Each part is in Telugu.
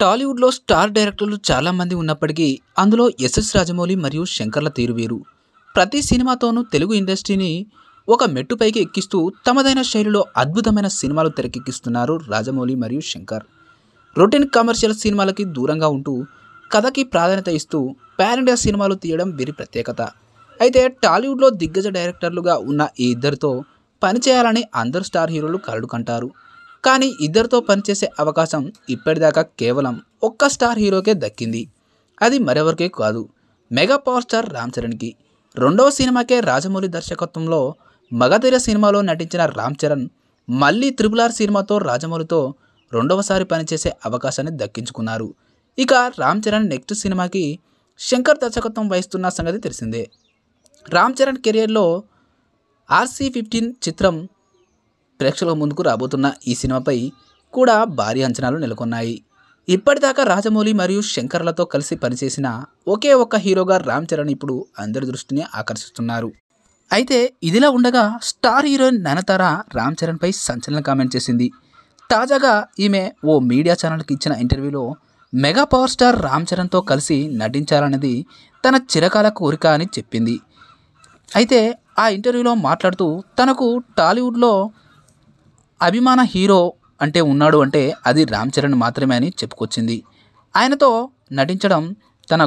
టాలీవుడ్లో స్టార్ డైరెక్టర్లు చాలామంది ఉన్నప్పటికీ అందులో ఎస్ఎస్ రాజమౌళి మరియు శంకర్ల తీరు వేరు ప్రతి సినిమాతోనూ తెలుగు ఇండస్ట్రీని ఒక మెట్టుపైకి ఎక్కిస్తూ తమదైన శైలిలో అద్భుతమైన సినిమాలు తెరకెక్కిస్తున్నారు రాజమౌళి మరియు శంకర్ రొటీన్ కమర్షియల్ సినిమాలకి దూరంగా ఉంటూ కథకి ప్రాధాన్యత ఇస్తూ ప్యాన్ ఇండియా సినిమాలు తీయడం వీరి ప్రత్యేకత అయితే టాలీవుడ్లో దిగ్గజ డైరెక్టర్లుగా ఉన్న ఈ ఇద్దరితో పనిచేయాలని అందరు స్టార్ హీరోలు కలడు కంటారు కానీ ఇద్దరితో పనిచేసే అవకాశం ఇప్పటిదాకా కేవలం ఒక్క స్టార్ హీరోకే దక్కింది అది మరెవరికే కాదు మెగా పవర్ స్టార్ రామ్ చరణ్కి రెండవ సినిమాకే రాజమౌళి దర్శకత్వంలో మగధీర సినిమాలో నటించిన రామ్ చరణ్ మళ్ళీ త్రిపుల్ ఆర్ సినిమాతో రాజమౌళితో రెండవసారి పనిచేసే అవకాశాన్ని దక్కించుకున్నారు ఇక రామ్ చరణ్ నెక్స్ట్ సినిమాకి శంకర్ దర్శకత్వం వహిస్తున్న సంగతి తెలిసిందే రామ్ చరణ్ కెరియర్లో ఆర్సీ ఫిఫ్టీన్ చిత్రం ప్రేక్షకుల ముందుకు రాబోతున్న ఈ సినిమాపై కూడా భారీ అంచనాలు నెలకొన్నాయి ఇప్పటిదాకా రాజమౌళి మరియు శంకర్లతో కలిసి పనిచేసిన ఒకే ఒక్క హీరోగా రామ్ చరణ్ ఇప్పుడు అందరి దృష్టిని ఆకర్షిస్తున్నారు అయితే ఇదిలా ఉండగా స్టార్ హీరోయిన్ నయనతార రామ్ చరణ్పై సంచలన కామెంట్ చేసింది తాజాగా ఈమె ఓ మీడియా ఛానల్కి ఇచ్చిన ఇంటర్వ్యూలో మెగా పవర్ స్టార్ రామ్ చరణ్తో కలిసి నటించాలన్నది తన చిరకాల కోరిక అని చెప్పింది అయితే ఆ ఇంటర్వ్యూలో మాట్లాడుతూ తనకు టాలీవుడ్లో అభిమాన హీరో అంటే ఉన్నాడు అంటే అది రామ్ చరణ్ మాత్రమే అని చెప్పుకొచ్చింది ఆయనతో నటించడం తన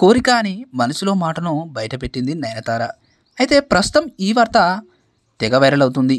కోరిక అని మనసులో మాటను బయటపెట్టింది నయనతార అయితే ప్రస్తుతం ఈ వార్త తెగ వైరల్ అవుతుంది